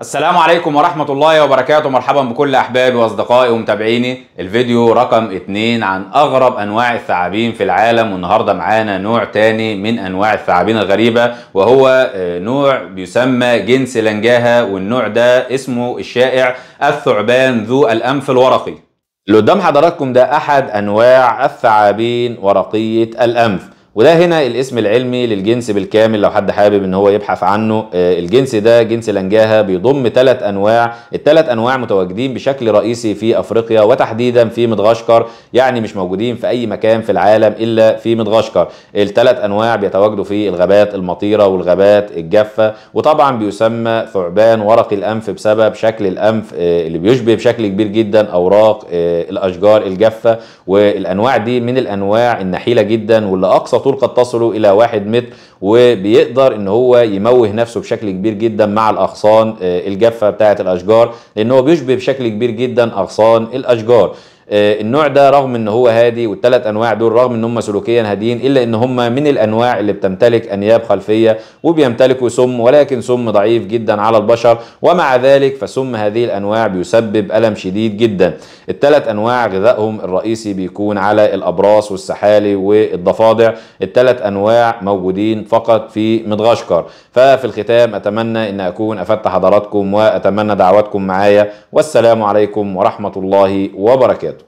السلام عليكم ورحمة الله وبركاته مرحبا بكل أحبابي وأصدقائي ومتابعيني الفيديو رقم 2 عن أغرب أنواع الثعابين في العالم والنهاردة معانا نوع تاني من أنواع الثعابين الغريبة وهو آه، نوع بيسمى جنس لنجاها والنوع ده اسمه الشائع الثعبان ذو الأنف الورقي اللي قدام حضراتكم ده أحد أنواع الثعابين ورقية الأنف وده هنا الاسم العلمي للجنس بالكامل لو حد حابب ان هو يبحث عنه آه، الجنس ده جنس لنجاها بيضم ثلاث انواع الثلاث انواع متواجدين بشكل رئيسي في افريقيا وتحديدا في مدغشقر يعني مش موجودين في اي مكان في العالم الا في مدغشقر الثلاث انواع بيتواجدوا في الغابات المطيره والغابات الجافه وطبعا بيسمى ثعبان ورق الانف بسبب شكل الانف آه، اللي بيشبه بشكل كبير جدا اوراق آه، الاشجار الجافه والانواع دي من الانواع النحيله جدا واللي اقصى طول قد تصل الى 1 متر وبيقدر ان هو يموه نفسه بشكل كبير جدا مع الاغصان آه، الجافه بتاعه الاشجار لان هو بيشبه بشكل كبير جدا اغصان الاشجار آه، النوع ده رغم ان هو هادي والثلاث انواع دول رغم ان هم سلوكيا هاديين الا ان هم من الانواع اللي بتمتلك انياب خلفيه وبيمتلكوا سم ولكن سم ضعيف جدا على البشر ومع ذلك فسم هذه الانواع بيسبب الم شديد جدا الثلاث انواع غذائهم الرئيسي بيكون على الابراص والسحالي والضفادع الثلاث انواع موجودين فقط في مدغشقر ففي الختام اتمنى ان اكون افدت حضراتكم واتمنى دعواتكم معايا والسلام عليكم ورحمه الله وبركاته